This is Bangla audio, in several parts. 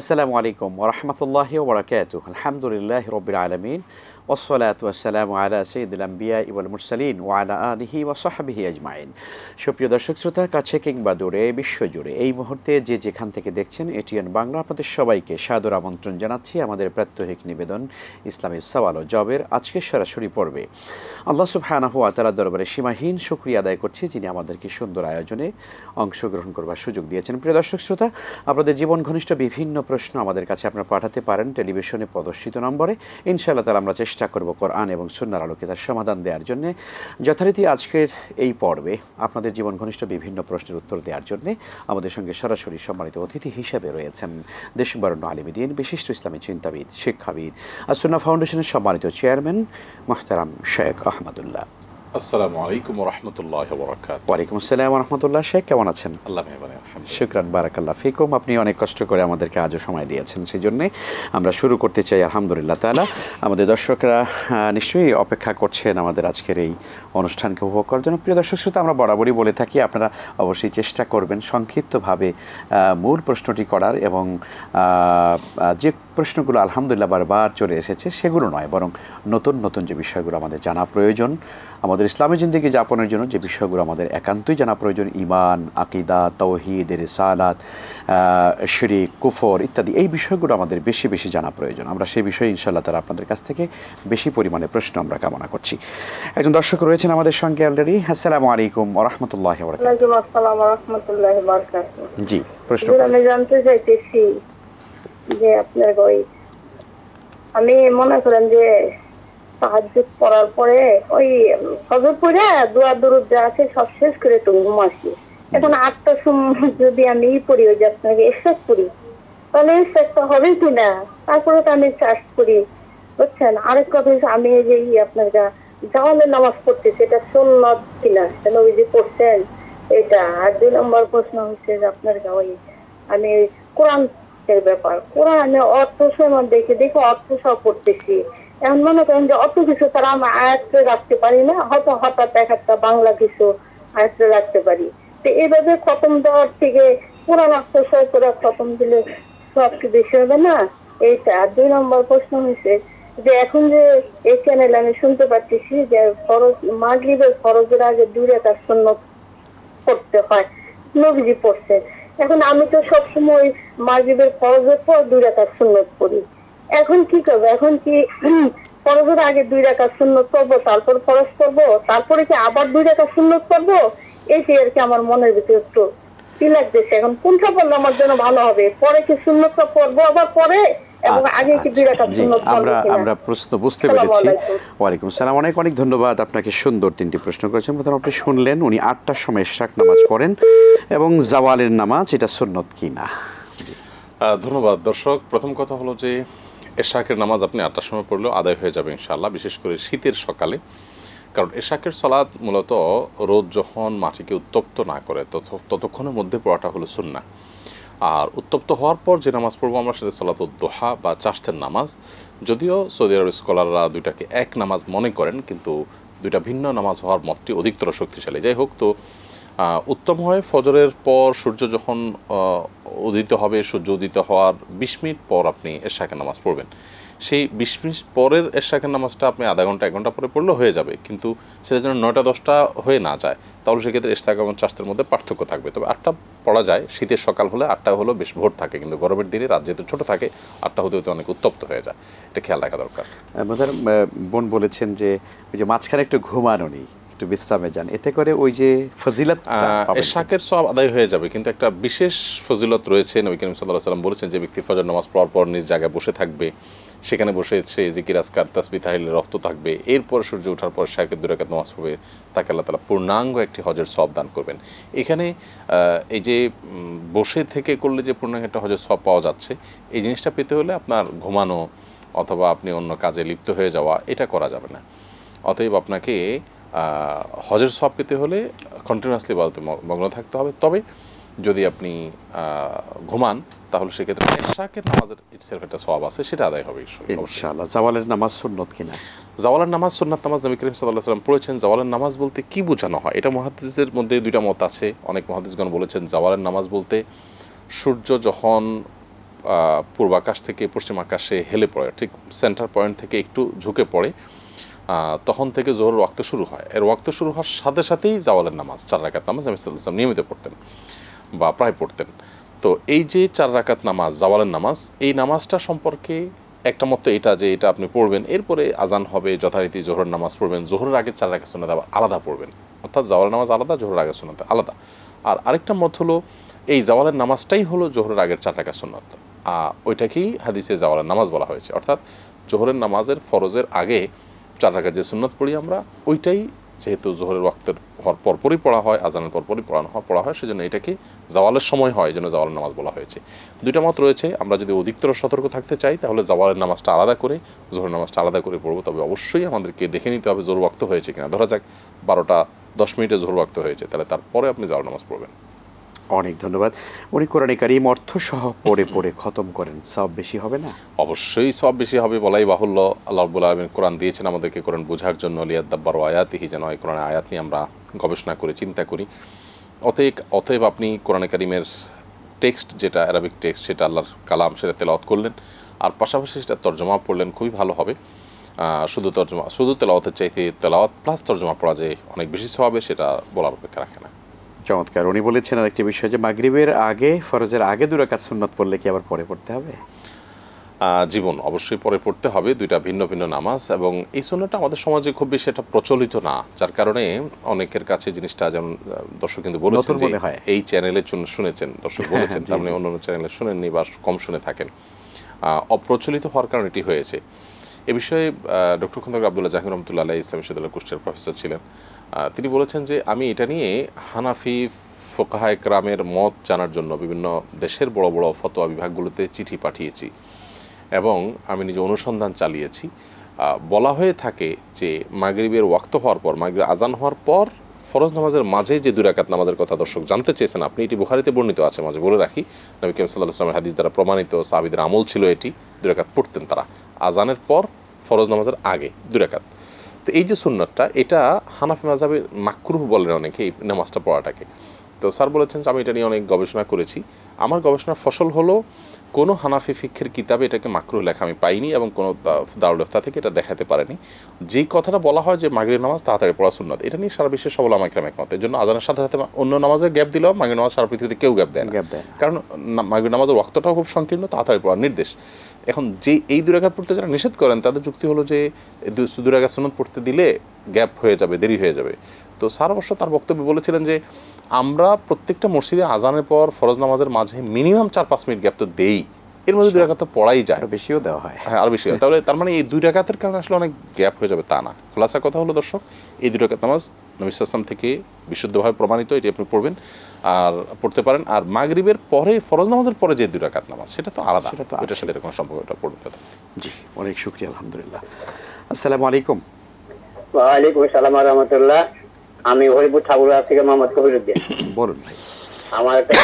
আসসালামু আলাইকুম ওরহমতুল্লাহ ওবরাকাত আলহামদুলিল্লাহ রবিল আলমিন ওসলাত ওসালাম আলা সঈদুলাম্বিয়া ইবুল মুরসালিন ওয়ালা আলহি ওসাহাবিহি আজমাইন সুপ্রিয় দর্শক শ্রোতা কাছে কিংবা দূরে বিশ্বজুড়ে এই মুহূর্তে যে যেখান থেকে দেখছেন এটিএন বাংলা আপনাদের সবাইকে সাদর আমন্ত্রণ জানাচ্ছি আমাদের প্রাত্যহিক নিবেদন ইসলামী সওয়াল ও জবের আজকে সরাসরি পর্বে আল্লাহ সুবহানাহু আতালা দরবারে সীমাহীন শুক্রিয়া আদায় করছি যিনি আমাদেরকে সুন্দর আয়োজনে অংশগ্রহণ করবার সুযোগ দিয়েছেন প্রিয় দর্শক শ্রোতা আপনাদের জীবন ঘনিষ্ঠ বিভিন্ন প্রশ্ন আমাদের কাছে আপনারা পাঠাতে পারেন টেলিভিশনে প্রদর্শিত নম্বরে ইনশাআল্লাহ তারা আমরা চেষ্টা করব কোরআন এবং সুন্নার আলোকে তার সমাধান দেওয়ার জন্য যথারীতি আজকের এই পর্বে আপনাদের জীবন ঘনিষ্ঠ বিভিন্ন প্রশ্নের উত্তর দেওয়ার জন্য আমাদের সঙ্গে সরাসরি সম্মানিত অতিথি হিসেবে রয়েছেন দেশবরণ্য আলিমিদিন বিশিষ্ট ইসলামী চিন্তাবিদ শিক্ষাবিদ আর সুন্না ফাউন্ডেশনের সম্মানিত চেয়ারম্যান মোহতারাম শেখ আহমদুল্লাহ আসসালামু আলাইকুম রহমতুল্লাহ ওয়ালাইকুম আসসালাম রহমতুল্লাহ শেখ কেমন আছেন আল্লাহ মেহবান শুক্রান বারাকাল্লা ফিকুম আপনি অনেক কষ্ট করে আমাদেরকে আজও সময় দিয়েছেন সেই জন্যে আমরা শুরু করতে চাই আলহামদুলিল্লাহ তালা আমাদের দর্শকরা নিশ্চয়ই অপেক্ষা করছেন আমাদের আজকের এই অনুষ্ঠানকে উপভোগ করার জন্য প্রিয় দর্শক শ্রোতা আমরা বরাবরই বলে থাকি আপনারা অবশ্যই চেষ্টা করবেন সংক্ষিপ্তভাবে মূল প্রশ্নটি করার এবং যে প্রশ্নগুলো আলহামদুলিল্লাহ বারবার চলে এসেছে সেগুলো নয় বরং নতুন নতুন যে বিষয়গুলো আমাদের জানা প্রয়োজন আমাদের ইসলামী জিন্দিগি যাপনের জন্য যে বিষয়গুলো আমাদের একান্তই জানা প্রয়োজন ইমান আকিদা তৌহিদ রেসালাত শরিক কুফর ইত্যাদি এই বিষয়গুলো আমাদের বেশি বেশি জানা প্রয়োজন আমরা সেই বিষয়ে ইনশাল্লাহ তারা আপনাদের কাছ থেকে বেশি পরিমাণে প্রশ্ন আমরা কামনা করছি একজন দর্শক রয়েছেন আমাদের সঙ্গে অলরেডি আসসালামু আলাইকুম রহমতুল্লাহ জি প্রশ্ন আমি জানতে চাইতেছি যে আপনার ওই আমি মনে করেন যে সাহায্য করার পরে ওই সজর পরে দোয়া দূরত যা আছে সব শেষ করে তো ঘুম আসি এখন আটটার সময় যদি আমি পড়ি ওই যে আপনাকে এক্সাস করি তাহলে এক্সাসটা হবে কি না তারপরে তো আমি চার্জ করি বুঝছেন আরেক কথা আমি যে আপনার আপনার জামালের নামাজ পড়তেছি সেটা সন্ন্যত কিনা কেন ওই যে পড়ছেন এটা আর দুই নম্বর প্রশ্ন হচ্ছে যে আপনার ওই আমি কোরআন এর ব্যাপার কোরআনে অর্থ সমান দেখে দেখে অর্থ সব পড়তেছি এখন মনে করেন যে অত কিছু তারা আমরা আয়ত্তে রাখতে পারি না হয়তো হঠাৎ এক একটা বাংলা কিছু আয়ত্তে রাখতে পারি তো এভাবে খতম দেওয়ার থেকে কোরআন অর্থ সব করে খতম দিলে সব কি বেশি হবে না এইটা আর দুই নম্বর প্রশ্ন হয়েছে যে এখন যে এই চ্যানেল আমি শুনতে পাচ্ছি যে ফরজ মাগরিবের ফরজের আগে দূরে তার সন্ন্য করতে হয় নবীজি পড়ছে এখন আমি তো সবসময় মাগরীবের ফরজের পর দুই রাকাত সুন্নত করি এখন কি করবো এখন কি ফরজের আগে দুই রাকাত সুন্নত করবো তারপর ফরজ করবো তারপরে কি আবার দুই রাকাত সুন্নত করবো এই আর কি আমার মনের ভিতরে একটু কি লাগতেছে এখন কোনটা পড়লে আমার জন্য ভালো হবে পরে কি সুন্নতটা পড়বো আবার পরে আচ্ছা, আচ্ছা, বুঝতে পেরেছি ওয়ালাইকুম সালাম অনেক অনেক ধন্যবাদ আপনাকে সুন্দর তিনটি প্রশ্ন করেছেন আপনি শুনলেন উনি আটটার সময় শাক নামাজ পড়েন এবং জাওয়ালের নামাজ এটা কি না ধন্যবাদ দর্শক প্রথম কথা হলো যে এশাকের নামাজ আপনি আটটার সময় পড়লেও আদায় হয়ে যাবে ইনশাল্লাহ বিশেষ করে শীতের সকালে কারণ এশাকের সলাদ মূলত রোদ যখন মাটিকে উত্তপ্ত না করে ততক্ষণের মধ্যে পড়াটা হলো সুন্না আর উত্তপ্ত হওয়ার পর যে নামাজ পড়বো আমরা সেটা সলাত দোহা বা চাষের নামাজ যদিও সৌদি আরব স্কলাররা দুইটাকে এক নামাজ মনে করেন কিন্তু দুইটা ভিন্ন নামাজ হওয়ার মতটি অধিকতর শক্তিশালী যাই হোক তো উত্তম হয় ফজরের পর সূর্য যখন উদিত হবে সূর্য উদিত হওয়ার বিশ মিনিট পর আপনি এরশাকের নামাজ পড়বেন সেই বিশ মিনিট পরের এরশাকের নামাজটা আপনি আধা ঘন্টা এক ঘন্টা পরে পড়লে হয়ে যাবে কিন্তু সেটা যেন নয়টা দশটা হয়ে না যায় তাহলে সেক্ষেত্রে এরশাক এবং চাষের মধ্যে পার্থক্য থাকবে তবে আটটা পড়া যায় শীতের সকাল হলে আটটা হলো বেশ ভোর থাকে কিন্তু গরমের দিনে রাত যেহেতু ছোটো থাকে আটটা হতে হতে অনেক উত্তপ্ত হয়ে যায় এটা খেয়াল রাখা দরকার বোন বলেছেন যে ওই যে মাঝখানে একটু ঘুমানো নেই একটু বিশ্রামে যান এতে করে ওই যে ফজিলত এশাকের সব আদায় হয়ে যাবে কিন্তু একটা বিশেষ ফজিলত রয়েছে নবী করিম সাল্লাহ সাল্লাম বলেছেন যে ব্যক্তি ফজর নামাজ পর পর নিজ জায়গায় বসে থাকবে সেখানে বসে সে জিকির আসকার তাসবি তাহলে রক্ত থাকবে এরপর সূর্য ওঠার পর শাকের দুরাকাত নামাজ পড়বে তাকে আল্লাহ তালা পূর্ণাঙ্গ একটি হজের সব দান করবেন এখানে এই যে বসে থেকে করলে যে পূর্ণাঙ্গ একটা হজের সব পাওয়া যাচ্ছে এই জিনিসটা পেতে হলে আপনার ঘুমানো অথবা আপনি অন্য কাজে লিপ্ত হয়ে যাওয়া এটা করা যাবে না অতএব আপনাকে হজের সব পেতে হলে কন্টিনিউয়াসলি ইবাদতে মগ্ন থাকতে হবে তবে যদি আপনি ঘুমান তাহলে সেক্ষেত্রে এশাকে নামাজের ইটসেলফ একটা সব আছে সেটা আদায় হবে ইনশাআল্লাহ জাওয়ালের নামাজ সুন্নত কিনা জাওয়ালের নামাজ সুন্নাত নামাজ নবী করিম সাল্লাহ সাল্লাম পড়েছেন জাওয়ালের নামাজ বলতে কি বোঝানো হয় এটা মহাদিসদের মধ্যে দুইটা মত আছে অনেক মহাদিসগণ বলেছেন জাওয়ালের নামাজ বলতে সূর্য যখন পূর্বাকাশ থেকে পশ্চিম আকাশে হেলে পড়ে ঠিক সেন্টার পয়েন্ট থেকে একটু ঝুঁকে পড়ে তখন থেকে জোহরের ওয়াক্ত শুরু হয় এর ওয়াক্ত শুরু হওয়ার সাথে সাথেই জাওয়ালের নামাজ চার রাকাত নামাজ আমি সাল্লাম নিয়মিত পড়তেন বা প্রায় পড়তেন তো এই যে চার রাকাত নামাজ জাওয়ালের নামাজ এই নামাজটা সম্পর্কে একটা মতো এটা যে এটা আপনি পড়বেন এরপরে আজান হবে যথারীতি জোহরের নামাজ পড়বেন জোহরের আগে চার রাকাত শোনাতে আবার আলাদা পড়বেন অর্থাৎ জাওয়ালের নামাজ আলাদা জোহরের আগে সোনাতে আলাদা আর আরেকটা মত হলো এই জাওয়ালের নামাজটাই হলো জোহরের আগের চার শোনাত আর ওইটাকেই হাদিসে জাওয়ালের নামাজ বলা হয়েছে অর্থাৎ জোহরের নামাজের ফরজের আগে চার রাখা যে সুন্নত পড়ি আমরা ওইটাই যেহেতু জোহরের ওয়াক্তের হওয়ার পরপরই পড়া হয় আজানের পরপরই পড়ানো পড়া হয় সেজন্য এটাকে জাওয়ালের সময় হয় যেন জাওয়ালের নামাজ বলা হয়েছে দুইটা মত রয়েছে আমরা যদি অধিকতর সতর্ক থাকতে চাই তাহলে জাওয়ালের নামাজটা আলাদা করে জোহরের নামাজটা আলাদা করে পড়বো তবে অবশ্যই আমাদেরকে দেখে নিতে হবে জোর ওয়াক্ত হয়েছে কিনা ধরা যাক বারোটা দশ মিনিটে জোহর ওয়াক্ত হয়েছে তাহলে তারপরে আপনি জাওয়াল নামাজ পড়বেন অনেক ধন্যবাদ উনি কোরআনে কারিম সহ পড়ে পড়ে খতম করেন সব বেশি হবে না অবশ্যই সব বেশি হবে বলাই বাহুল্য আল্লাহ রবুল্লা আলমিন কোরআন দিয়েছেন আমাদেরকে কোরআন বোঝার জন্য লিয়াদ্দাব্বার আয়াতিহি যেন এই কোরআন আয়াত নিয়ে আমরা গবেষণা করে চিন্তা করি অতএব অতএব আপনি কোরআনে কারিমের টেক্সট যেটা অ্যারাবিক টেক্সট সেটা আল্লাহর কালাম সেটা তেলাওত করলেন আর পাশাপাশি সেটা তর্জমা পড়লেন খুবই ভালো হবে শুধু তর্জমা শুধু তেলাওয়াতের চাইতে তেলাওয়াত প্লাস তর্জমা পড়া যে অনেক বেশি সবাবে সেটা বলার অপেক্ষা রাখে না চমৎকার উনি বলেছেন আর একটি বিষয় যে মাগরিবের আগে ফরজের আগে কাজ সুন্নত পড়লে কি আবার পরে পড়তে হবে জীবন অবশ্যই পরে পড়তে হবে দুইটা ভিন্ন ভিন্ন নামাজ এবং এই সুন্নতটা আমাদের সমাজে খুব বেশি এটা প্রচলিত না যার কারণে অনেকের কাছে জিনিসটা যেমন দর্শক কিন্তু বলেছেন যে এই চ্যানেলে শুনেছেন দর্শক হ্যাঁ, বলেছেন তার মানে অন্য চ্যানেলে শুনেননি বা কম শুনে থাকেন অপ্রচলিত হওয়ার কারণে এটি হয়েছে এ বিষয়ে ডক্টর খন্দক আবদুল্লাহ জাহির রহমতুল্লাহ ইসলাম বিশ্ববিদ্যালয়ের কুষ্টিয়ার প্রফেসর ছিলেন তিনি বলেছেন যে আমি এটা নিয়ে হানাফি ফোকাহায় ক্রামের মত জানার জন্য বিভিন্ন দেশের বড় বড় ফতোয়া বিভাগগুলোতে চিঠি পাঠিয়েছি এবং আমি নিজে অনুসন্ধান চালিয়েছি বলা হয়ে থাকে যে মাগরীবের ওয়াক্ত হওয়ার পর মাগরীব আজান হওয়ার পর ফরজ নামাজের মাঝে যে দুরাকাত নামাজের কথা দর্শক জানতে চেয়েছেন আপনি এটি বুখারিতে বর্ণিত আছে মাঝে বলে রাখি নবী কেম সাল্লাহ ইসলামের হাদিস দ্বারা প্রমাণিত সাহাবিদের আমল ছিল এটি দুরাকাত পড়তেন তারা আজানের পর ফরজ নামাজের আগে দুরাকাত তো এই যে সুন্নতটা এটা হানাফি মাজাবের মাকরুহ বলেন অনেকে এই নামাজটা পড়াটাকে তো স্যার বলেছেন যে আমি এটা নিয়ে অনেক গবেষণা করেছি আমার গবেষণার ফসল হলো কোনো হানাফি ফিক্ষের কিতাবে এটাকে মাকরু লেখা আমি পাইনি এবং কোনো দারুল থেকে এটা দেখাতে পারেনি যেই কথাটা বলা হয় যে মাগরিব নামাজ তাড়াতাড়ি পড়া সুন্নত এটা নিয়ে সারা বিশ্বের সবল আমাকে একমত এই জন্য আজানের সাথে সাথে অন্য নামাজে গ্যাপ দিলেও মাগরিব নামাজ সারা পৃথিবীতে কেউ গ্যাপ দেয় দেয় কারণ মাগরিব নামাজের রক্তটাও খুব সংকীর্ণ তাড়াতাড়ি পড়ার নির্দেশ এখন যে এই দুরাঘাত পড়তে যারা নিষেধ করেন তাদের যুক্তি হলো যে দুরাঘাত সুন্নত পড়তে দিলে গ্যাপ হয়ে যাবে দেরি হয়ে যাবে তো সারা বর্ষ তার বক্তব্য বলেছিলেন যে আমরা প্রত্যেকটা মসজিদে আজানের পর ফরজ নামাজের মাঝে মিনিমাম চার পাঁচ মিনিট গ্যাপ তো দেই এর মধ্যে দুই আচ্ছা। রাখা তো পড়াই যায় আরো বেশিও দেওয়া হয় হ্যাঁ আরো বেশি তাহলে তার মানে এই দুই রাখাতের কারণে আসলে অনেক গ্যাপ হয়ে যাবে তা না খোলাসা কথা হলো দর্শক এই দুই রাখাত নামাজ নবিসাম থেকে বিশুদ্ধভাবে প্রমাণিত এটি আপনি পড়বেন আর পড়তে পারেন আর মাগরিবের পরে ফরজ নামাজের পরে যে দুই রাখাত নামাজ সেটা তো আলাদা সেটা তো এটার সাথে সম্পর্ক এটা পড়বে কথা জি অনেক শুক্রিয়া আলহামদুলিল্লাহ আসসালামু আলাইকুম ওয়ালাইকুম আসসালাম রহমতুল্লাহ আমি হরিপুর ঠাকুর থেকে মোহাম্মদ উদ্দিন বলুন ভাই আমার একটা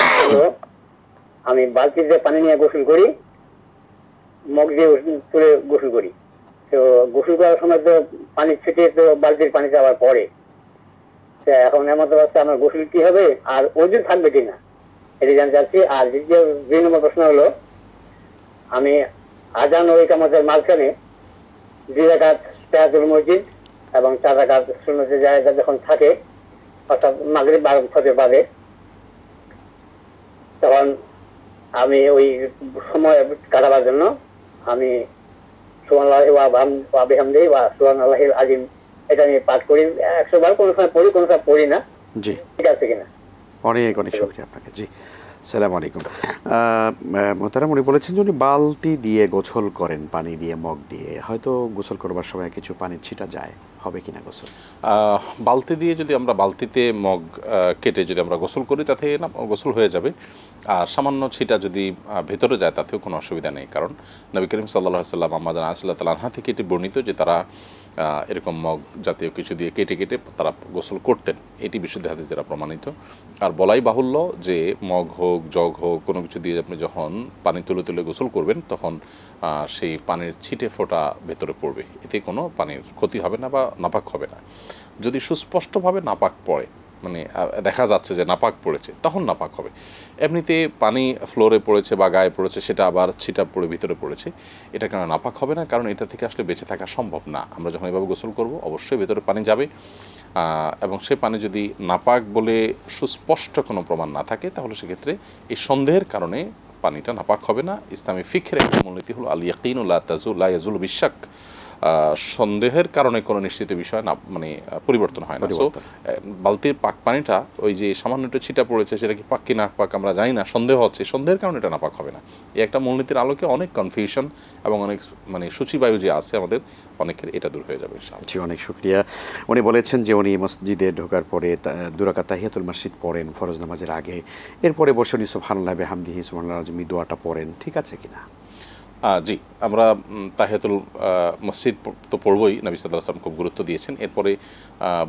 আমি বালতিতে পানি নিয়ে গোসল করি মগ দিয়ে তুলে গোসল করি তো গোসল করার সময় তো পানি ছিটিয়ে তো বালতির পানিতে আবার পড়ে এখন এমন অবস্থা আমার গোসল কি হবে আর দিন থাকবে কিনা এটি জানতে চাচ্ছি আর দ্বিতীয় দুই নম্বর প্রশ্ন হলো আমি আজান ও কামাজের মাঝখানে দুই রাখাত মসজিদ এবং চারা গাছ যে জায়গা যখন থাকে অর্থাৎ মাগরিব বার হতে পারে তখন আমি ওই সময় কাটাবার জন্য আমি অনেক অনেক আপনাকে জি বলেছেন যে উনি বালতি দিয়ে গোছল করেন পানি দিয়ে মগ দিয়ে হয়তো গোসল করবার সময় কিছু পানির ছিটা যায় হবে কিনা গোসল বালতি দিয়ে যদি আমরা বালতিতে মগ কেটে যদি আমরা গোসল করি তাতে না গোসল হয়ে যাবে আর সামান্য ছিটা যদি ভেতরে যায় তাতেও কোনো অসুবিধা নেই কারণ নবী করিম সাল্লাহ সাল্লাম আমাদের আসল্লাহ তালাহা থেকে এটি বর্ণিত যে তারা এরকম মগ জাতীয় কিছু দিয়ে কেটে কেটে তারা গোসল করতেন এটি বিশুদ্ধ হাতে যারা প্রমাণিত আর বলাই বাহুল্য যে মগ হোক জগ হোক কোনো কিছু দিয়ে আপনি যখন পানি তুলে তুলে গোসল করবেন তখন সেই পানির ছিটে ফোটা ভেতরে পড়বে এতে কোনো পানির ক্ষতি হবে না বা নাপাক হবে না যদি সুস্পষ্টভাবে নাপাক পড়ে মানে দেখা যাচ্ছে যে নাপাক পড়েছে তখন নাপাক হবে এমনিতে পানি ফ্লোরে পড়েছে বা গায়ে পড়েছে সেটা আবার ছিটা পড়ে ভিতরে পড়েছে এটা কেন নাপাক হবে না কারণ এটা থেকে আসলে বেঁচে থাকা সম্ভব না আমরা যখন এভাবে গোসল করব অবশ্যই ভেতরে পানি যাবে এবং সে পানি যদি নাপাক বলে সুস্পষ্ট কোনো প্রমাণ না থাকে তাহলে সেক্ষেত্রে এই সন্দেহের কারণে পানিটা নাপাক হবে না ইসলামী ফিখের একটি মূলনীতি হলো আল ইয়াকিনুল্লা তাজুল্লাহ ইয়াজুল বিশ্বাক সন্দেহের কারণে কোনো নিশ্চিত বিষয় না মানে পরিবর্তন হয় না তো বালতির পাক পানিটা ওই যে সামান্য একটু ছিটা পড়েছে সেটা কি পাক কি না পাক আমরা জানি না সন্দেহ হচ্ছে সন্দেহের কারণে এটা না পাক হবে না এই একটা মূলনীতির আলোকে অনেক কনফিউশন এবং অনেক মানে সূচিবায়ু যে আছে আমাদের অনেকের এটা দূর হয়ে যাবে জি অনেক শুক্রিয়া উনি বলেছেন যে উনি মসজিদে ঢোকার পরে দুরাকা তাহিয়াতুল মসজিদ পড়েন ফরজ নামাজের আগে এরপরে বসে উনি সুবহানাল্লাহ হামদিহি সুবহানাল্লাহ আজমি দোয়াটা পড়েন ঠিক আছে কিনা জি আমরা তাহেতুল মসজিদ তো পড়বই নবী সাল আসলাম খুব গুরুত্ব দিয়েছেন এরপরে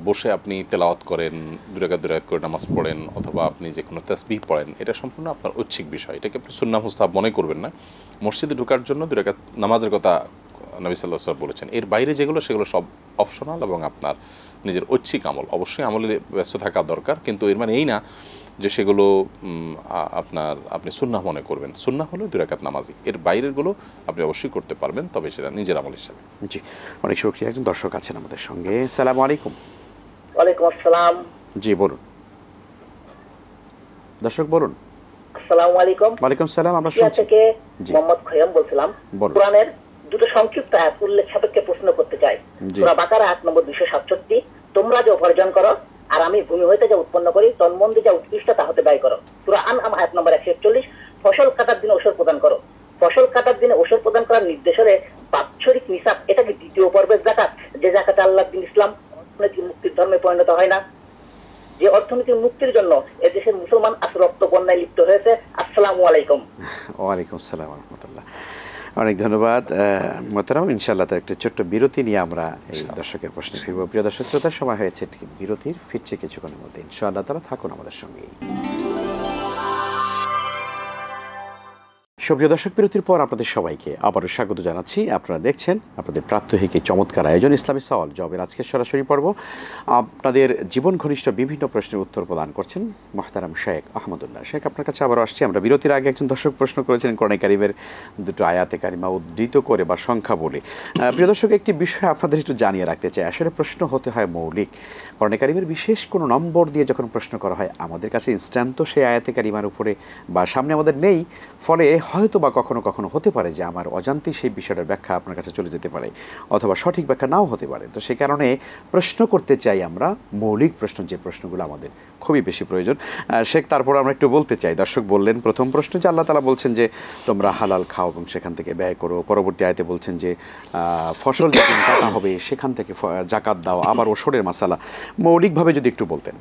বসে আপনি তেলাওয়াত করেন দুরাকাত দুরাকাত করে নামাজ পড়েন অথবা আপনি যে কোনো তাসবিহ পড়েন এটা সম্পূর্ণ আপনার ঐচ্ছিক বিষয় এটাকে আপনি সুন্না মুস্তাব মনে করবেন না মসজিদে ঢোকার জন্য দুরাকাত নামাজের কথা নবী সাল্লাহ সাল্লাম বলেছেন এর বাইরে যেগুলো সেগুলো সব অপশনাল এবং আপনার নিজের ঐচ্ছিক আমল অবশ্যই আমলে ব্যস্ত থাকা দরকার কিন্তু এর মানে এই না যে সেগুলো আপনার আপনি সুন্না মনে করবেন সুন্না হলো দু রাকাত নামাজি এর বাইরেরগুলো আপনি অবশ্যই করতে পারবেন তবে সেটা নিজের আমল হিসাবে জি অনেক সুক্রিয়া একজন দর্শক আছেন আমাদের সঙ্গে সালাম আলাইকুম ওয়ালাইকুম আসসালাম জি বলুন দর্শক বলুন আসসালামু আলাইকুম ওয়ালাইকুম সালাম আমরা থেকে মোহাম্মদ খয়াম বলছিলাম কোরআনের দুটো সংক্ষিপ্ত আয়াত উল্লেখ সাপেক্ষে প্রশ্ন করতে চাই সূরা বাকারা আয়াত নম্বর 267 তোমরা যে উপার্জন করো আর আমি ভূমি হইতে যা উৎপন্ন করি তন্মন্দি যা উৎকৃষ্ট তা হতে ব্যয় করো সুরা আন আম হায়াত নম্বর একশো একচল্লিশ ফসল কাটার দিনে ওষুধ প্রদান করো ফসল কাটার দিনে ওষুধ প্রদান করার নির্দেশ হলে বাৎসরিক নিসাব এটা কি দ্বিতীয় পর্বের জাকাত যে জাকাতে আল্লাহ দিন ইসলাম অর্থনৈতিক মুক্তির ধর্মে পরিণত হয় না যে অর্থনীতির মুক্তির জন্য এদেশের মুসলমান আজ রক্ত বন্যায় লিপ্ত হয়েছে আসসালামু আলাইকুম ওয়ালাইকুম আসসালাম রহমতুল্লাহ অনেক ধন্যবাদ মোতারাম ইনশাল্লাহ তো একটা ছোট্ট বিরতি নিয়ে আমরা এই দর্শকের প্রশ্নে ফিরব প্রিয় দর্শক শ্রোতার সময় হয়েছে বিরতির ফিরছে কিছুক্ষণের মধ্যে ইনশাআল্লাহ তারা থাকুন আমাদের সঙ্গেই সুপ্রিয় দর্শক বিরতির পর আপনাদের সবাইকে আবারও স্বাগত জানাচ্ছি আপনারা দেখছেন আপনাদের প্রাত্যহিক এই চমৎকার আয়োজন ইসলামী সওয়াল জবের আজকে সরাসরি পর্ব আপনাদের জীবন ঘনিষ্ঠ বিভিন্ন প্রশ্নের উত্তর প্রদান করছেন মাহতারাম শেখ আহমদুল্লাহ শেখ আপনার কাছে আবারও আসছি আমরা বিরতির আগে একজন দর্শক প্রশ্ন করেছেন করণে কারিমের দুটো আয়াতে কারিমা উদ্ধৃত করে বা সংখ্যা বলে প্রিয় দর্শক একটি বিষয় আপনাদের একটু জানিয়ে রাখতে চাই আসলে প্রশ্ন হতে হয় মৌলিক করণে কারিমের বিশেষ কোনো নম্বর দিয়ে যখন প্রশ্ন করা হয় আমাদের কাছে ইনস্ট্যান্ট তো সেই আয়াতে কারিমার উপরে বা সামনে আমাদের নেই ফলে হয়তো বা কখনো কখনো হতে পারে যে আমার অজান্তেই সেই বিষয়টার ব্যাখ্যা আপনার কাছে চলে যেতে পারে অথবা সঠিক ব্যাখ্যা নাও হতে পারে তো সে কারণে প্রশ্ন করতে চাই আমরা মৌলিক প্রশ্ন যে প্রশ্নগুলো আমাদের খুবই বেশি প্রয়োজন শেখ তারপর আমরা একটু বলতে চাই দর্শক বললেন প্রথম প্রশ্ন যে আল্লাহ তালা বলছেন যে তোমরা হালাল খাও এবং সেখান থেকে ব্যয় করো পরবর্তী আয়তে বলছেন যে ফসল যখন কাটা হবে সেখান থেকে জাকাত দাও আবার ওষুধের মশালা মৌলিকভাবে যদি একটু বলতেন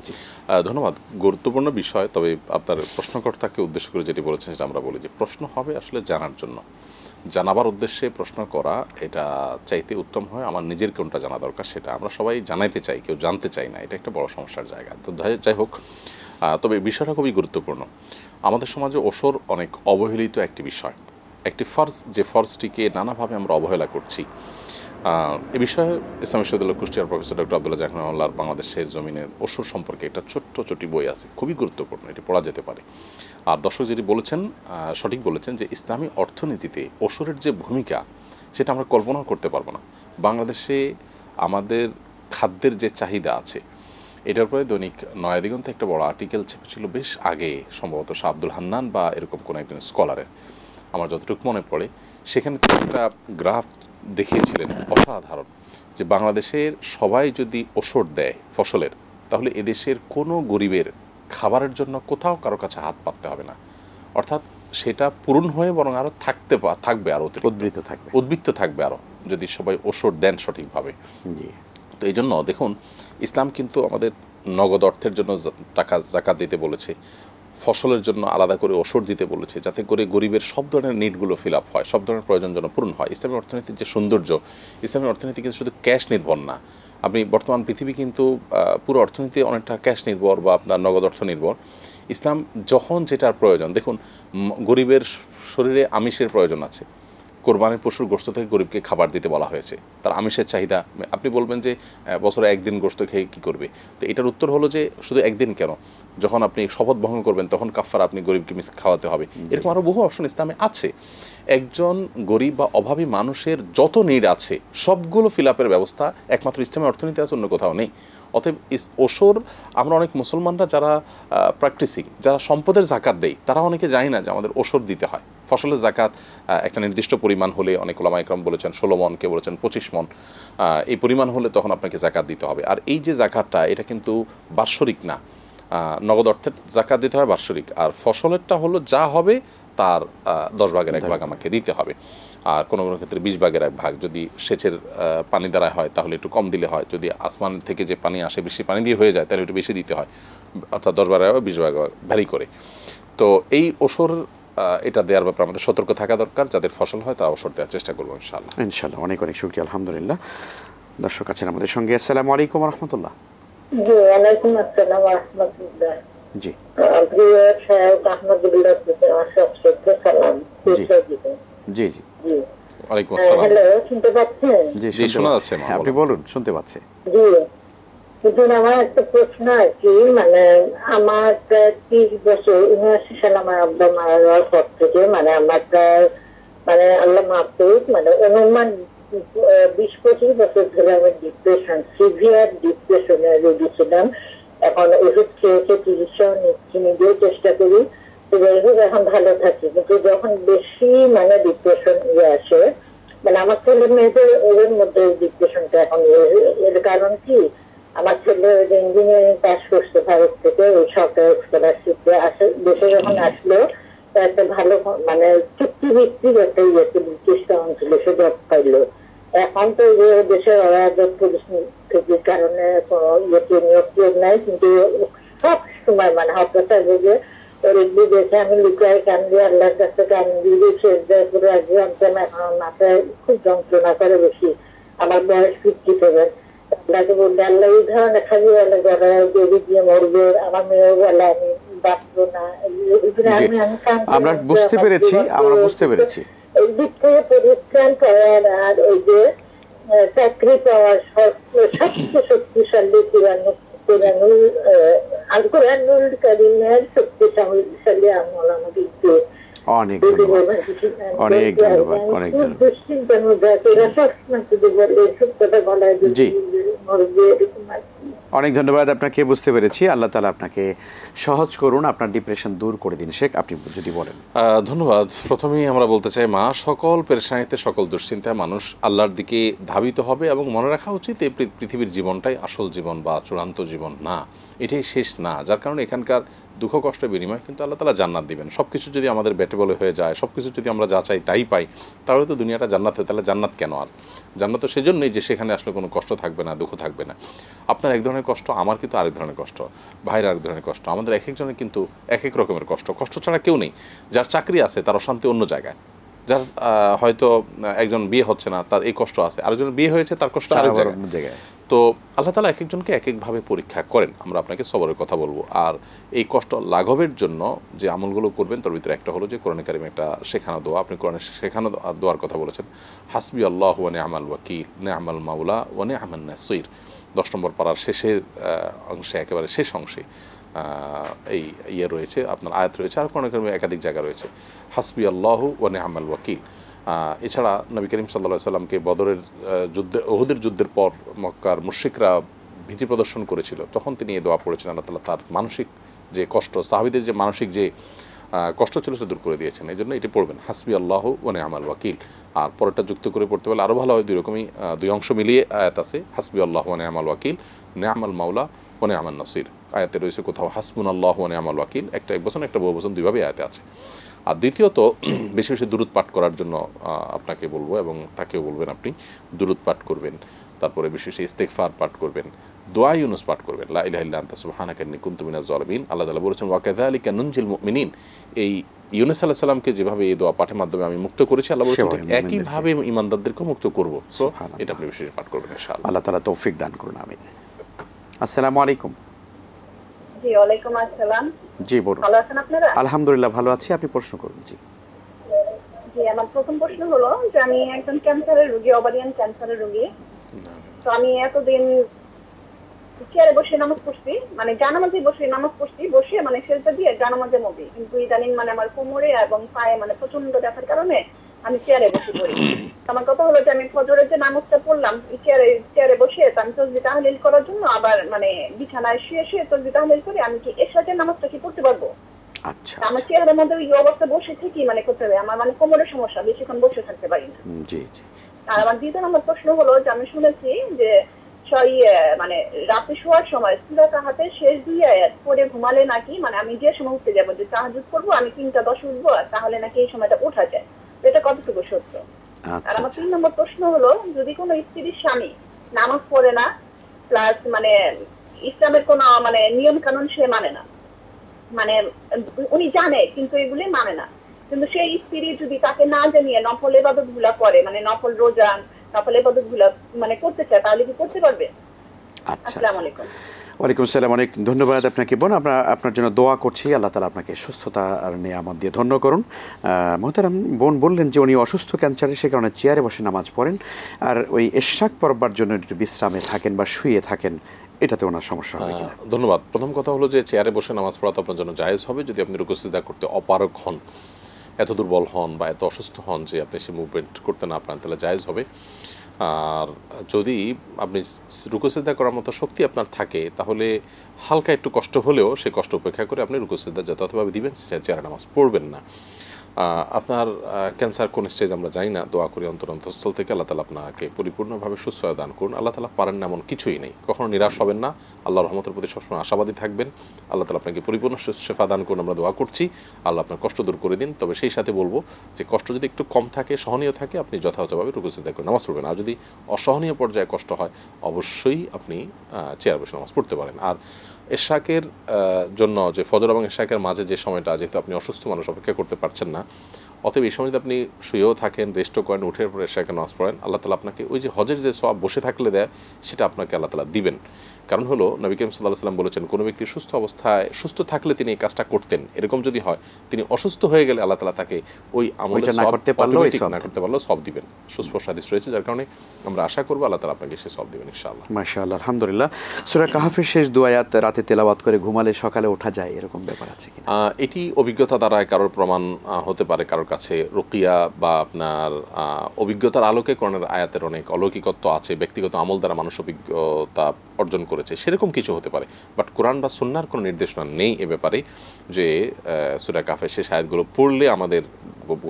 ধন্যবাদ গুরুত্বপূর্ণ বিষয় তবে আপনার প্রশ্নকর্তাকে উদ্দেশ্য করে যেটি বলেছেন সেটা আমরা বলি যে প্রশ্ন হবে আসলে জানার জন্য জানাবার উদ্দেশ্যে প্রশ্ন করা এটা চাইতে উত্তম হয় আমার নিজের কোনটা জানা দরকার সেটা আমরা সবাই জানাইতে চাই কেউ জানতে চাই না এটা একটা বড় সমস্যার জায়গা তো যাই হোক তবে বিষয়টা খুবই গুরুত্বপূর্ণ আমাদের সমাজে ওসর অনেক অবহেলিত একটি বিষয় একটি ফর্জ যে ফর্জটিকে নানাভাবে আমরা অবহেলা করছি এ বিষয়ে ইসলাম বিশ্ববিদ্যালয় কুষ্টিয়ার প্রফেসর ডক্টর আবদুল্লাহ জাহানুল্লাহর বাংলাদেশের জমিনের ওষুধ সম্পর্কে একটা ছোট্ট ছোটি বই আছে খুবই গুরুত্বপূর্ণ এটি পড়া যেতে পারে আর দর্শক যেটি বলেছেন সঠিক বলেছেন যে ইসলামী অর্থনীতিতে ওষুধের যে ভূমিকা সেটা আমরা কল্পনাও করতে পারবো না বাংলাদেশে আমাদের খাদ্যের যে চাহিদা আছে এটার পরে দৈনিক নয়াদিগন্ত একটা বড় আর্টিকেল ছেপেছিল বেশ আগে সম্ভবত শাহ আব্দুল হান্নান বা এরকম কোনো একজন স্কলারের আমার যতটুকু মনে পড়ে সেখানে একটা গ্রাফ দেখিয়েছিলেন অসাধারণ যে বাংলাদেশের সবাই যদি ওষুধ দেয় ফসলের তাহলে এদেশের কোনো গরিবের খাবারের জন্য কোথাও কারো কাছে হাত পাততে হবে না অর্থাৎ সেটা পূরণ হয়ে বরং আরও থাকতে থাকবে আরও উদ্বৃত্ত থাকবে উদ্বৃত্ত থাকবে আরও যদি সবাই ওষুধ দেন সঠিকভাবে তো এই জন্য দেখুন ইসলাম কিন্তু আমাদের নগদ অর্থের জন্য টাকা জাকাত দিতে বলেছে ফসলের জন্য আলাদা করে ওষুধ দিতে বলেছে যাতে করে গরিবের সব ধরনের নিডগুলো ফিল আপ হয় সব ধরনের প্রয়োজন যেন পূরণ হয় ইসলামী অর্থনীতির যে সৌন্দর্য ইসলামী অর্থনীতি কিন্তু শুধু ক্যাশ নির্ভর না আপনি বর্তমান পৃথিবী কিন্তু পুরো অর্থনীতি অনেকটা ক্যাশ নির্ভর বা আপনার নগদ অর্থ নির্ভর ইসলাম যখন যেটার প্রয়োজন দেখুন গরিবের শরীরে আমিষের প্রয়োজন আছে কোরবানির পশুর গোস্ত থেকে গরিবকে খাবার দিতে বলা হয়েছে তার আমিষের চাহিদা আপনি বলবেন যে বছরে একদিন গোস্ত খেয়ে কী করবে তো এটার উত্তর হলো যে শুধু একদিন কেন যখন আপনি শপথ ভঙ্গ করবেন তখন কাফার আপনি গরিবকে মিস খাওয়াতে হবে এরকম আরও বহু অপশন ইসলামে আছে একজন গরিব বা অভাবী মানুষের যত নিড আছে সবগুলো ফিল আপের ব্যবস্থা একমাত্র ইসলামের অর্থনীতি আছে অন্য কোথাও নেই অতএব ওসর আমরা অনেক মুসলমানরা যারা প্র্যাকটিসিং যারা সম্পদের জাকাত দেয় তারা অনেকে জানি না যে আমাদের ওসর দিতে হয় ফসলের জাকাত একটা নির্দিষ্ট পরিমাণ হলে অনেক ওলামা একরম বলেছেন ষোলো মন কে বলেছেন পঁচিশ মন এই পরিমাণ হলে তখন আপনাকে জাকাত দিতে হবে আর এই যে জাকাতটা এটা কিন্তু বাৎসরিক না নগদ অর্থের জাকাত দিতে হয় বার্ষিক আর ফসলেরটা হলো যা হবে তার দশ ভাগের এক ভাগ আমাকে দিতে হবে আর কোনো কোনো ক্ষেত্রে বিশ ভাগের এক ভাগ যদি সেচের পানি দ্বারা হয় তাহলে একটু কম দিলে হয় যদি আসমান থেকে যে পানি আসে বেশি পানি দিয়ে হয়ে যায় তাহলে একটু বেশি দিতে হয় অর্থাৎ দশ ভাগের বিশ ভাগ ভ্যারি করে তো এই ওষুর এটা দেওয়ার ব্যাপারে আমাদের সতর্ক থাকা দরকার যাদের ফসল হয় তারা ওষর দেওয়ার চেষ্টা করবো ইনশাল্লাহ ইনশাল্লাহ অনেক অনেক শুক্রিয়া আলহামদুলিল্লাহ দর্শক আছেন আমাদের সঙ্গে আসসালামু আলাইকুম রহমতুল্লাহ হ্যাঁ, হ্যাঁ, আপনি বলুন শুনতে পাচ্ছি আমার একটা প্রশ্ন আর কি মানে আমার প্রায় বছর উনআশি সালে আমার আব্বা মারা যাওয়ার পর থেকে মানে আমার মানে আল্লাহ মাহফুজ মানে অনুমান বিশ পঁচিশ বছর ধরে আমি ডিপ্রেশন সিভিয়ার ডিপ্রেশনে রোগী ছিলাম এখন ওষুধ খেয়েছে চিকিৎসাও নিচ্ছি নিজেও চেষ্টা করি তো এখন ভালো থাকি কিন্তু যখন বেশি মানে ডিপ্রেশন ইয়ে আসে মানে আমার ছেলে মেয়েদের ওদের মধ্যে ডিপ্রেশনটা এখন এর কারণ কি আমার ছেলে ইঞ্জিনিয়ারিং পাস করছে ভারত থেকে ওই সরকারি স্কলারশিপে আসে দেশে যখন আসলো একটা ভালো মানে চুক্তিভিত্তিক একটা ইয়ে ছিল অঞ্চলে সে জব পাইলো এখন তো দেশের অরাজক পরিস্থিতির কারণে কোনো নিয়োগ টিয়োগ নাই কিন্তু সব সময় মানে হতাশা বুঝে ওর একটু আমি লুকাই কান দিয়ে আল্লাহর দিয়ে শেষ দেয় পুরো একজন এখন মাথায় খুব যন্ত্রণা করে বেশি আমার বয়স ফিফটি সেভেন আল্লাহকে বললে আল্লাহ এই ধরনের খালি যারা দেবী দিয়ে মরবে আমার মেয়েও বলে আমি বাঁচবো না আমরা বুঝতে পেরেছি আমরা বুঝতে পেরেছি দিক থেকে পরিত্রাণ পাওয়ার আর ওই যে চাকরি পাওয়ার সবচেয়ে শক্তিশালী কোরআন কোরআনুল আর কোরআনুল কারিমের শক্তিশালী আমল আমাকে একটু অনেক ধন্যবাদ অনেক ধন্যবাদ অনেক ধন্যবাদ অনেক ধন্যবাদ আপনাকে বুঝতে পেরেছি আল্লাহ তালা আপনাকে সহজ করুন আপনার ডিপ্রেশন দূর করে দিন শেখ আপনি যদি বলেন ধন্যবাদ প্রথমেই আমরা বলতে চাই মা সকল পেরেশানিতে সকল দুশ্চিন্তায় মানুষ আল্লাহর দিকে ধাবিত হবে এবং মনে রাখা উচিত এই পৃথিবীর জীবনটাই আসল জীবন বা চূড়ান্ত জীবন না এটাই শেষ না যার কারণে এখানকার দুঃখ কষ্ট বিনিময় কিন্তু আল্লাহ তালা জান্নাত দিবেন সব কিছু যদি আমাদের বেটে বলে হয়ে যায় সব কিছু যদি আমরা যা চাই তাই পাই তাহলে তো দুনিয়াটা জান্নাত হয়ে তাহলে জান্নাত কেন আর জান্নাত তো সেজন্যই যে সেখানে আসলে কোনো কষ্ট থাকবে না দুঃখ থাকবে না আপনার এক ধরনের কষ্ট আমার কিন্তু আরেক ধরনের কষ্ট ভাইয়ের আরেক ধরনের কষ্ট আমাদের এক একজনের কিন্তু এক এক রকমের কষ্ট কষ্ট ছাড়া কেউ নেই যার চাকরি আছে তার অশান্তি অন্য জায়গায় যার হয়তো একজন বিয়ে হচ্ছে না তার এই কষ্ট আছে আরেকজন বিয়ে হয়েছে তার কষ্ট আরেক জায়গায় তো আল্লাহ তালা এক একজনকে এক একভাবে পরীক্ষা করেন আমরা আপনাকে সবরের কথা বলবো আর এই কষ্ট লাঘবের জন্য যে আমলগুলো করবেন তার ভিতরে একটা হলো যে কোরআন কারিমে একটা শেখানো দোয়া আপনি কোরআনে শেখানো দোয়ার কথা বলেছেন হাসবি আল্লাহ ওয়ানে আমাল ওয়াকিল নে আমাল মাউলা ওয়ানে আমান নাসির দশ নম্বর পাড়ার শেষের অংশে একেবারে শেষ অংশে এই ইয়ে রয়েছে আপনার আয়াত রয়েছে আর কোরআন কারিমে একাধিক জায়গা রয়েছে হাসবি আল্লাহ ওয়ানে আমাল ওয়াকিল এছাড়া নবী করিম সাল্লা সাল্লামকে বদরের যুদ্ধে ওহুদের যুদ্ধের পর মক্কার মুশ্রিকরা ভীতি প্রদর্শন করেছিল তখন তিনি এ দোয়া পড়েছেন আল্লাহ তালা তার মানসিক যে কষ্ট সাহাবিদের যে মানসিক যে কষ্ট ছিল সেটা দূর করে দিয়েছেন এই জন্য এটি পড়বেন হাসবি আল্লাহ ওনে আমাল ওয়াকিল আর পরেরটা যুক্ত করে পড়তে পারলে আরও ভালো হয় দুই রকমই দুই অংশ মিলিয়ে আয়াত আছে হাসবি আল্লাহ ওনে আমাল ওয়াকিল নে আমাল মাওলা ওনে আমাল নসির আয়াতে রয়েছে কোথাও হাসবুন আল্লাহ ওনে আমাল ওয়াকিল একটা এক বছর একটা বহু বছর দুইভাবে আয়াতে আছে আর দ্বিতীয়ত বেশি বেশি দূরত পাঠ করার জন্য আপনাকে বলবো এবং তাকেও বলবেন আপনি দূরত পাঠ করবেন তারপরে বেশি বেশি ইস্তেকফার পাঠ করবেন দোয়া ইউনুস পাঠ করবেন লা ইলাহা ইল্লা আনতা সুবহানাকা ইন্নী আল্লাহ তালা বলেছেন ওয়া কাযালিকা জিল মিনিন এই ইউনুস আল্লাহ সাল্লামকে যেভাবে এই দোয়া পাঠের মাধ্যমে আমি মুক্ত করেছি আল্লাহ বলেছেন একই ভাবে মুক্ত করবো সো এটা আপনি বিশেষ পাঠ করবেন আল্লাহ তালা তৌফিক দান করুন আমি আসসালামু আলাইকুম জি বলুন আলহামদুলিল্লাহ ভালো আছি আপনি প্রশ্ন করুন জি জি আমার প্রথম প্রশ্ন হলো যে আমি একজন ক্যান্সারের রোগী ওভারিয়ান ক্যান্সারের রোগী তো আমি এতদিন চেয়ারে বসে নামাজ পড়ছি মানে জানামাজে বসে নামাজ পড়ছি বসে মানে সেজদা দিয়ে জানামাজে মবি কিন্তু ইদানিং মানে আমার কোমরে এবং পায়ে মানে প্রচন্ড ব্যথার কারণে আমি চেয়ারে বসে পড়ি আমার কথা হলো যে আমি ফজরের যে নামাজটা পড়লাম চেয়ারে চেয়ারে বসে আমি তসবি তাহলিল করার জন্য আবার মানে বিছানায় শুয়ে শুয়ে তসবি তাহলিল করে আমি কি এর সাথে নামাজটা কি পড়তে পারবো আচ্ছা আমার চেয়ারের মধ্যে ওই অবস্থা বসে থেকেই মানে করতে হবে আমার মানে কোমরের সমস্যা বেশিক্ষণ বসে থাকতে পারি না জি জি আর আমার দ্বিতীয় নম্বর প্রশ্ন হলো যে আমি শুনেছি যে সই মানে রাতে শোয়ার সময় সুরাত হাতে শেষ দুই আয়াত পরে ঘুমালে নাকি মানে আমি যে সময় উঠতে যাবো যে তাহাজুদ করবো আমি তিনটা দশ উঠবো তাহলে নাকি এই সময়টা ওঠা যায় এটা কতটুকু সত্য আর আচ্ছা, আমার আচ্ছা। তিন নম্বর প্রশ্ন হলো যদি কোনো স্ত্রীর স্বামী নামাজ পড়ে না প্লাস মানে ইসলামের কোনো মানে নিয়ম কানুন সে মানে না মানে উনি জানে কিন্তু এগুলি মানে না কিন্তু সেই স্ত্রী যদি তাকে না জানিয়ে নফল এবাদত গুলা করে মানে নফল রোজান নফল এবাদত গুলা মানে করতে চায় তাহলে কি করতে পারবে আচ্ছা, আসসালামু আলাইকুম ওয়ালাইকুম আসসালাম অনেক ধন্যবাদ আপনাকে বোন আমরা আপনার জন্য দোয়া করছি আল্লাহ তালা আপনাকে সুস্থতা আর আমার দিয়ে ধন্য করুন মোহতারাম বোন বললেন যে উনি অসুস্থ ক্যান্সারে সে কারণে চেয়ারে বসে নামাজ পড়েন আর ওই এশাক পরব্বার জন্য একটু বিশ্রামে থাকেন বা শুয়ে থাকেন এটাতে ওনার সমস্যা ধন্যবাদ প্রথম কথা হলো যে চেয়ারে বসে নামাজ পড়া তো আপনার জন্য জায়েজ হবে যদি আপনি রুকসিদা করতে অপারক হন এত দুর্বল হন বা এত অসুস্থ হন যে আপনি সে মুভমেন্ট করতে না পারেন তাহলে জায়েজ হবে আর যদি আপনি রুকোসেদা করার মতো শক্তি আপনার থাকে তাহলে হালকা একটু কষ্ট হলেও সে কষ্ট উপেক্ষা করে আপনি রুকোসেদা যথাযথভাবে দিবেন চেয়ারা নামাজ পড়বেন না আপনার ক্যান্সার কোন স্টেজ আমরা জানি না দোয়া করি অন্তর অন্তঃস্থল থেকে আল্লাহ তালা আপনাকে পরিপূর্ণভাবে সুস্থ দান করুন আল্লাহ তালা পারেন না এমন কিছুই নেই কখনো নিরাশ হবেন না আল্লাহ রহমতের প্রতি সবসময় আশাবাদী থাকবেন আল্লাহ তালা আপনাকে পরিপূর্ণ সেফা দান করুন আমরা দোয়া করছি আল্লাহ আপনার কষ্ট দূর করে দিন তবে সেই সাথে বলবো যে কষ্ট যদি একটু কম থাকে সহনীয় থাকে আপনি যথাযথভাবে রুকুচিন্তা করে নামাজ পড়বেন আর যদি অসহনীয় পর্যায়ে কষ্ট হয় অবশ্যই আপনি চেয়ার বসে নামাজ পড়তে পারেন আর এশাকের জন্য যে ফজর এবং এশাকের মাঝে যে সময়টা যেহেতু আপনি অসুস্থ মানুষ অপেক্ষা করতে পারছেন না অতএব এই সময় আপনি শুয়েও থাকেন রেস্টও করেন উঠে পরে এশাকে নজ পড়েন আল্লাহ তালা আপনাকে ওই যে হজের যে সব বসে থাকলে দেয় সেটা আপনাকে আল্লাহ তালা দিবেন কারণ হলো নবী করিম সাল্লাহ সাল্লাম বলেছেন কোনো ব্যক্তি সুস্থ অবস্থায় সুস্থ থাকলে তিনি এই কাজটা করতেন এরকম যদি হয় তিনি অসুস্থ হয়ে গেলে আল্লাহ তালা তাকে ওই আমল না করতে পারলো সব দিবেন সুস্পষ্ট হাদিস রয়েছে যার কারণে আমরা আশা করবো আল্লাহ তালা আপনাকে সে সব দিবেন ইনশাআল্লাহ মাশাআল্লাহ আলহামদুলিল্লাহ সুরা কাহাফের শেষ দুয়াত রাতে তেলাবাদ করে ঘুমালে সকালে ওঠা যায় এরকম ব্যাপার আছে এটি অভিজ্ঞতা দ্বারা কারোর প্রমাণ হতে পারে কারোর কাছে রুকিয়া বা আপনার অভিজ্ঞতার আলোকে করণের আয়াতের অনেক অলৌকিকত্ব আছে ব্যক্তিগত আমল দ্বারা মানুষ অভিজ্ঞতা অর্জন করে করেছে সেরকম কিছু হতে পারে বাট কোরআন বা সুন্নার কোনো নির্দেশনা নেই এ ব্যাপারে যে সুরা কাফে সে আয়াতগুলো পড়লে আমাদের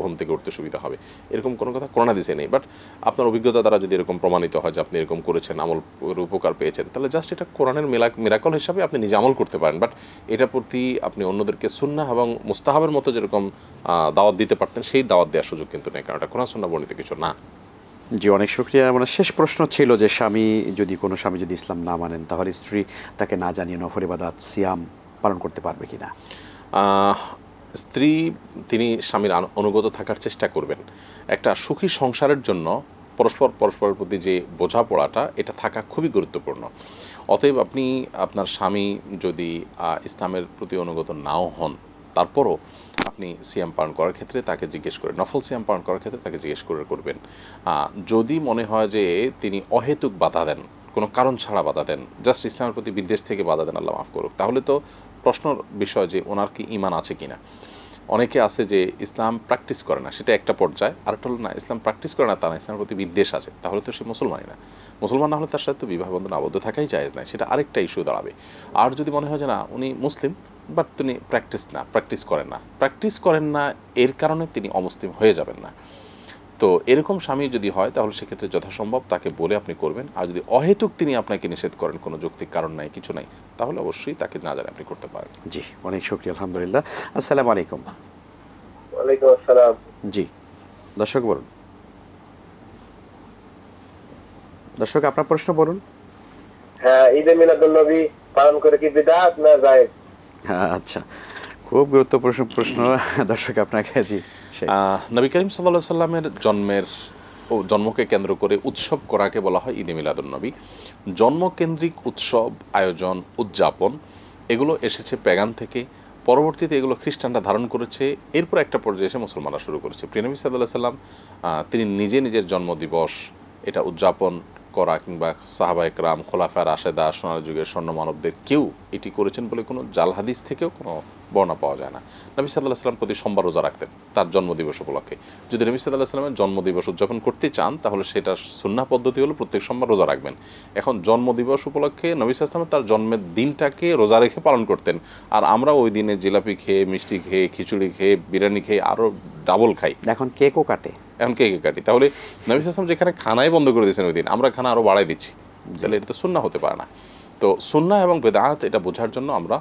ঘুম থেকে উঠতে সুবিধা হবে এরকম কোনো কথা করোনা দিছে নেই বাট আপনার অভিজ্ঞতা দ্বারা যদি এরকম প্রমাণিত হয় যে আপনি এরকম করেছেন আমল উপকার পেয়েছেন তাহলে জাস্ট এটা কোরআনের মেলা মেরাকল হিসাবে আপনি নিজে আমল করতে পারেন বাট এটা প্রতি আপনি অন্যদেরকে সুন্না এবং মুস্তাহাবের মতো যেরকম দাওয়াত দিতে পারতেন সেই দাওয়াত দেওয়ার সুযোগ কিন্তু নেই কারণ এটা কোরআন সুন্না বর্ণিত কিছু না জি অনেক শুক্রিয়া আমার মানে শেষ প্রশ্ন ছিল যে স্বামী যদি কোনো স্বামী যদি ইসলাম না মানেন তাহলে স্ত্রী তাকে না জানিয়ে নফর ইবাদাত সিয়াম পালন করতে পারবে কি না স্ত্রী তিনি স্বামীর অনুগত থাকার চেষ্টা করবেন একটা সুখী সংসারের জন্য পরস্পর পরস্পরের প্রতি যে বোঝাপড়াটা এটা থাকা খুবই গুরুত্বপূর্ণ অতএব আপনি আপনার স্বামী যদি ইসলামের প্রতি অনুগত নাও হন তারপরও আপনি সিয়াম পালন করার ক্ষেত্রে তাকে জিজ্ঞেস করে নফল সিয়াম পালন করার ক্ষেত্রে তাকে জিজ্ঞেস করে করবেন যদি মনে হয় যে তিনি অহেতুক বাধা দেন কোনো কারণ ছাড়া বাধা দেন জাস্ট ইসলামের প্রতি বিদ্বেষ থেকে বাধা দেন আল্লাহ মাফ করুক তাহলে তো প্রশ্নর বিষয় যে ওনার কি ইমান আছে কি না অনেকে আছে যে ইসলাম প্র্যাকটিস করে না সেটা একটা পর্যায়ে আর একটা হলো না ইসলাম প্র্যাকটিস করে না তার না ইসলামের প্রতি বিদ্বেষ আছে তাহলে তো সে মুসলমানই না মুসলমান না হলে তার সাথে তো বিবাহ বন্ধন আবদ্ধ থাকাই জায়েজ নাই সেটা আরেকটা ইস্যু দাঁড়াবে আর যদি মনে হয় যে না উনি মুসলিম বাট তিনি প্র্যাকটিস না প্র্যাকটিস করেন না প্র্যাকটিস করেন না এর কারণে তিনি অমুসলিম হয়ে যাবেন না তো এরকম স্বামী যদি হয় তাহলে সেক্ষেত্রে যথাসম্ভব তাকে বলে আপনি করবেন আর যদি অহেতুক তিনি আপনাকে নিষেধ করেন কোনো যৌক্তিক কারণ নাই কিছু নাই তাহলে অবশ্যই তাকে না জানে আপনি করতে পারেন জি অনেক শুক্রিয়া আলহামদুলিল্লাহ আসসালামু আলাইকুম ওয়ালাইকুম আসসালাম জি দর্শক বলুন দর্শক আপনার প্রশ্ন বলুন হ্যাঁ ঈদে মিলাদুল নবী পালন করে কি বিদাত না যায় আচ্ছা খুব গুরুত্বপূর্ণ প্রশ্ন দর্শক আপনাকে জি নবী করিম সাল্লা সাল্লামের জন্মের ও জন্মকে কেন্দ্র করে উৎসব করাকে বলা হয় ঈদে নবী জন্মকেন্দ্রিক উৎসব আয়োজন উদযাপন এগুলো এসেছে প্যাগান থেকে পরবর্তীতে এগুলো খ্রিস্টানরা ধারণ করেছে এরপর একটা পর্যায়ে এসে মুসলমানরা শুরু করেছে প্রিয়নবী সাদুল্লাহ সাল্লাম তিনি নিজে নিজের জন্মদিবস এটা উদযাপন করা কিংবা সাহাবা একরাম খোলাফার আশেদা সোনার যুগের স্বর্ণ মানবদের কেউ এটি করেছেন বলে কোনো জাল হাদিস থেকেও কোনো বর্ণনা পাওয়া যায় না নবী সাল্লাহ সাল্লাম প্রতি সোমবার রোজা রাখতেন তার জন্মদিবস উপলক্ষে যদি নবী সাল্লাহ সাল্লামের জন্মদিবস উদযাপন করতে চান তাহলে সেটা সুন্না পদ্ধতি হলো প্রত্যেক সোমবার রোজা রাখবেন এখন জন্মদিবস উপলক্ষে নবী সাল্লাম তার জন্মের দিনটাকে রোজা রেখে পালন করতেন আর আমরা ওই দিনে জিলাপি খেয়ে মিষ্টি খেয়ে খিচুড়ি খেয়ে বিরিয়ানি খেয়ে আরও ডাবল খাই এখন কেকও কাটে এখন কেকে কাটি তাহলে নবী সাল্লাম যেখানে খানাই বন্ধ করে দিয়েছেন ওই দিন আমরা খানা আরও বাড়াই দিচ্ছি তাহলে এটা তো সুন্না হতে পারে না তো সুন্না এবং বেদাহাত এটা বোঝার জন্য আমরা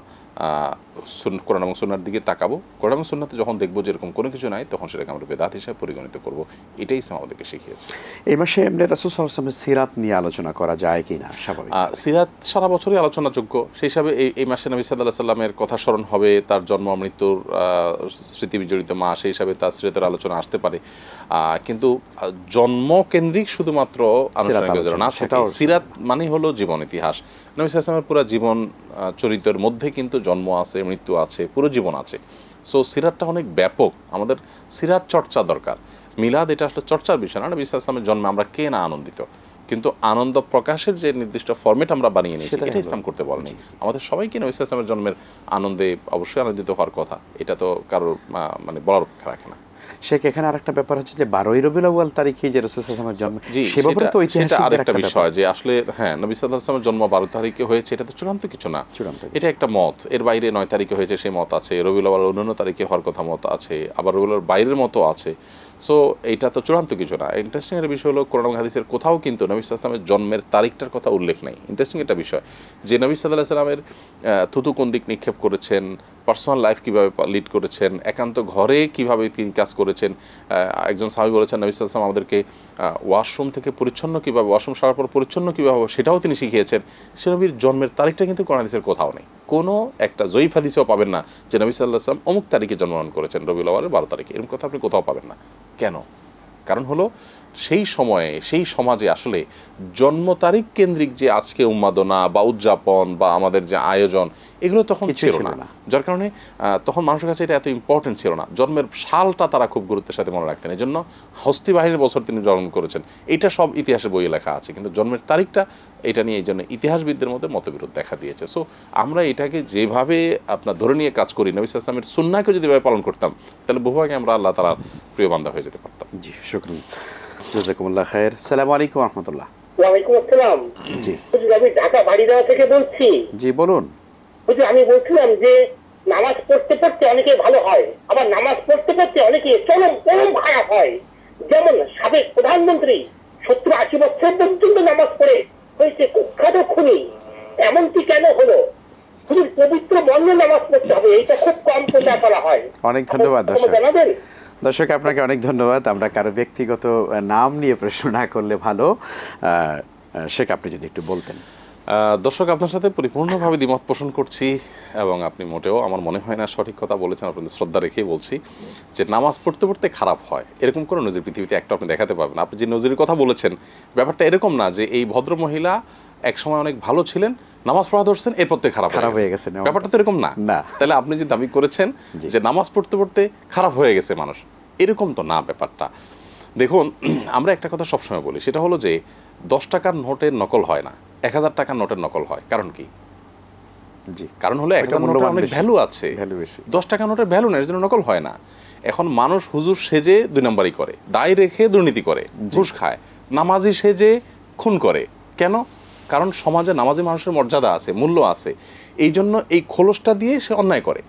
কোরআন এবং সুনার দিকে তাকাবো কোরআন এবং সুন্নাতে যখন দেখবো যে এরকম কোনো কিছু নাই তখন সেটাকে আমরা বেদাত হিসাবে পরিগণিত করবো এটাই ইসলাম আমাদেরকে শিখিয়েছে এই মাসে এমনি রাসুল সাল্লামের সিরাত নিয়ে আলোচনা করা যায় কি না স্বাভাবিক সিরাত সারা বছরই আলোচনাযোগ্য সেই হিসাবে এই এই মাসে নবী সাল্লাহ সাল্লামের কথা স্মরণ হবে তার জন্ম মৃত্যুর স্মৃতি বিজড়িত মা সেই হিসাবে তার সিরাতের আলোচনা আসতে পারে কিন্তু জন্মকেন্দ্রিক শুধুমাত্র আলোচনা সিরাত মানে হলো জীবন ইতিহাস নবী সাল্লামের পুরো জীবন চরিত্রের মধ্যে কিন্তু জন্ম আছে মৃত্যু আছে পুরো জীবন আছে সো সিরাতটা অনেক ব্যাপক আমাদের সিরাত চর্চা দরকার মিলাদ এটা আসলে চর্চার বিষয় না নবী ইসলামের জন্মে আমরা কে না আনন্দিত কিন্তু আনন্দ প্রকাশের যে নির্দিষ্ট ফর্মেট আমরা বানিয়ে নিয়েছি সেটা ইসলাম করতে বলেনি আমাদের সবাইকে নবী ইসলামের জন্মের আনন্দে অবশ্যই আনন্দিত হওয়ার কথা এটা তো কারোর মানে বড় রক্ষা রাখে না শেখ এখানে আরেকটা ব্যাপার হচ্ছে যে বারোই রবিউল আউয়াল তারিখে যে রসুল সাল্লামের জন্ম তো আরেকটা বিষয় যে আসলে হ্যাঁ নবী জন্ম বারো তারিখে হয়েছে এটা তো চূড়ান্ত কিছু না এটা একটা মত এর বাইরে নয় তারিখে হয়েছে সেই মত আছে রবিউল আউয়াল অন্যান্য তারিখে হওয়ার কথা মত আছে আবার রবিউল বাইরের মতো আছে সো এটা তো চূড়ান্ত কিছু না ইন্টারেস্টিং এর বিষয় হলো কোরআন হাদিসের কোথাও কিন্তু নবী সাল্লামের জন্মের তারিখটার কথা উল্লেখ নাই ইন্টারেস্টিং একটা বিষয় যে নবী সাল্লাহ সাল্লামের থুতু কোন দিক নিক্ষেপ করেছেন পার্সোনাল লাইফ কীভাবে লিড করেছেন একান্ত ঘরে কিভাবে তিনি কাজ করেছেন একজন স্বামী বলেছেন নবী সালাম আমাদেরকে ওয়াশরুম থেকে পরিচ্ছন্ন কীভাবে ওয়াশরুম সারার পর পরিচ্ছন্ন কীভাবে সেটাও তিনি শিখিয়েছেন সে নবীর জন্মের তারিখটা কিন্তু কোরআন হাদিসের কোথাও নেই কোনো একটা জয়ীফ হাদিসেও পাবেন না যে নবী সাল্লাহ সাল্লাম অমুক তারিখে জন্মগ্রহণ করেছেন রবিউল আবারের বারো তারিখে এরকম কথা আপনি কোথাও পাবেন না কেন কারণ হলো সেই সময়ে সেই সমাজে আসলে জন্ম তারিখ কেন্দ্রিক যে আজকে উন্মাদনা বা উদযাপন বা আমাদের যে আয়োজন এগুলো তখন ছিল না যার কারণে তখন মানুষের কাছে এটা এত ইম্পর্টেন্ট ছিল না জন্মের সালটা তারা খুব গুরুত্বের সাথে মনে রাখতেন এই জন্য হস্তি বাহিনীর বছর তিনি জন্ম করেছেন এটা সব ইতিহাসের বইয়ে লেখা আছে কিন্তু জন্মের তারিখটা এটা নিয়ে এই জন্য ইতিহাসবিদদের মধ্যে মতবিরোধ দেখা দিয়েছে সো আমরা এটাকে যেভাবে আপনার ধরে নিয়ে কাজ করি নবী ইসলামের সুন্নাকে যদি পালন করতাম তাহলে বহু আগে আমরা আল্লাহ তালার প্রিয় বান্ধব হয়ে যেতে পারতাম জি শুক্রিয়া জাজাকুমুল্লাহ খায়ের সালামু আলাইকুম রহমতুল্লাহ ওয়ালাইকুম আসসালাম জি আমি ঢাকা বাড়িদাওয়া থেকে বলছি জি বলুন বুঝি আমি বলছিলাম যে নামাজ পড়তে পড়তে অনেকে ভালো হয় আবার নামাজ পড়তে পড়তে অনেকে চরম চরম খারাপ হয় যেমন সাবেক প্রধানমন্ত্রী সত্তর আশি বছর পর্যন্ত নামাজ পড়ে হয়েছে কুখ্যাত খুনি এমনটি কেন হলো পবিত্র মর্মে নামাজ পড়তে হবে এটা খুব কম প্রচার করা হয় অনেক ধন্যবাদ জানাবেন দর্শক আপনাকে অনেক ধন্যবাদ আমরা কারো ব্যক্তিগত নাম নিয়ে প্রশ্ন না করলে ভালো শেখ আপনি যদি একটু বলতেন দর্শক আপনার সাথে পরিপূর্ণভাবে দ্বিমত পোষণ করছি এবং আপনি মোটেও আমার মনে হয় না সঠিক কথা বলেছেন আপনাদের শ্রদ্ধা রেখেই বলছি যে নামাজ পড়তে পড়তে খারাপ হয় এরকম কোনো নজির পৃথিবীতে একটা আপনি দেখাতে পারবেন আপনি যে নজিরের কথা বলেছেন ব্যাপারটা এরকম না যে এই ভদ্র মহিলা একসময় অনেক ভালো ছিলেন নামাজ পড়া ধরছেন এরপর থেকে খারাপ খারাপ হয়ে গেছে ব্যাপারটা তো এরকম না না তাহলে আপনি যে দাবি করেছেন যে নামাজ পড়তে পড়তে খারাপ হয়ে গেছে মানুষ এরকম তো না ব্যাপারটা দেখুন আমরা একটা কথা সবসময় বলি সেটা হলো যে দশ টাকার নোটের নকল হয় না এক হাজার টাকার নোটের নকল হয় কারণ কি জি কারণ হলো একটা নোটের অনেক ভ্যালু আছে দশ টাকা নোটের ভ্যালু না এর জন্য নকল হয় না এখন মানুষ হুজুর সেজে দুই নম্বরই করে দায় রেখে দুর্নীতি করে ঘুষ খায় নামাজি সেজে খুন করে কেন কারণ সমাজে নামাজি মানুষের মর্যাদা আছে মূল্য আছে এই জন্য এই খোলসটা দিয়ে সে অন্যায় করে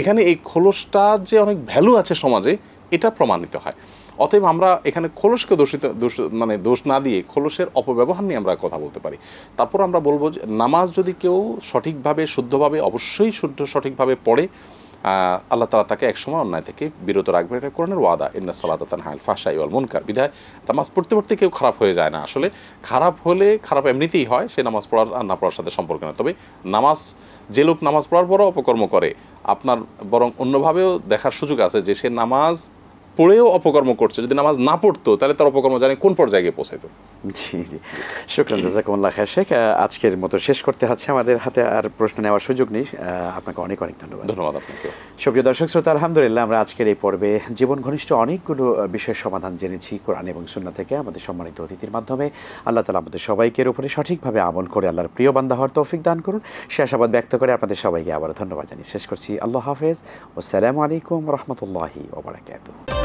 এখানে এই খোলসটা যে অনেক ভ্যালু আছে সমাজে এটা প্রমাণিত হয় অতএব আমরা এখানে খোলসকে দোষিত দোষ মানে দোষ না দিয়ে খোলসের অপব্যবহার নিয়ে আমরা কথা বলতে পারি তারপর আমরা বলবো যে নামাজ যদি কেউ সঠিকভাবে শুদ্ধভাবে অবশ্যই শুদ্ধ সঠিকভাবে পড়ে আল্লাহ তালা তাকে একসময় অন্যায় থেকে বিরত রাখবে এটা কোরআনের ওয়াদা ইন্না সালাতান হাল ফাশাই ওয়াল মুনকার বিধায় নামাজ পড়তে পড়তে কেউ খারাপ হয়ে যায় না আসলে খারাপ হলে খারাপ এমনিতেই হয় সে নামাজ পড়ার আর না পড়ার সাথে সম্পর্ক না তবে নামাজ যে লোক নামাজ পড়ার পরও অপকর্ম করে আপনার বরং অন্যভাবেও দেখার সুযোগ আছে যে সে নামাজ পড়েও অপকর্ম করছে যদি নামাজ না পড়তো তাহলে তার অপকর্ম জানি কোন পর্যায়ে গিয়ে পৌঁছাইতো জি জি শুক্রান জাজাকুমুল্লাহ খায় শেখ আজকের মতো শেষ করতে হচ্ছে আমাদের হাতে আর প্রশ্ন নেওয়ার সুযোগ নেই আপনাকে অনেক অনেক ধন্যবাদ ধন্যবাদ আপনাকে সুপ্রিয় দর্শক শ্রোতা আলহামদুলিল্লাহ আমরা আজকের এই পর্বে জীবন ঘনিষ্ঠ অনেকগুলো বিষয়ের সমাধান জেনেছি কোরআন এবং সুন্না থেকে আমাদের সম্মানিত অতিথির মাধ্যমে আল্লাহ তালা আমাদের সবাইকে উপরে সঠিকভাবে আমল করে আল্লাহর প্রিয় বান্ধা হওয়ার তৌফিক দান করুন সে আশাবাদ ব্যক্ত করে আপনাদের সবাইকে আবার ধন্যবাদ জানিয়ে শেষ করছি আল্লাহ হাফেজ ও সালামু আলাইকুম রহমতুল্লাহি ওবরাকাতুহ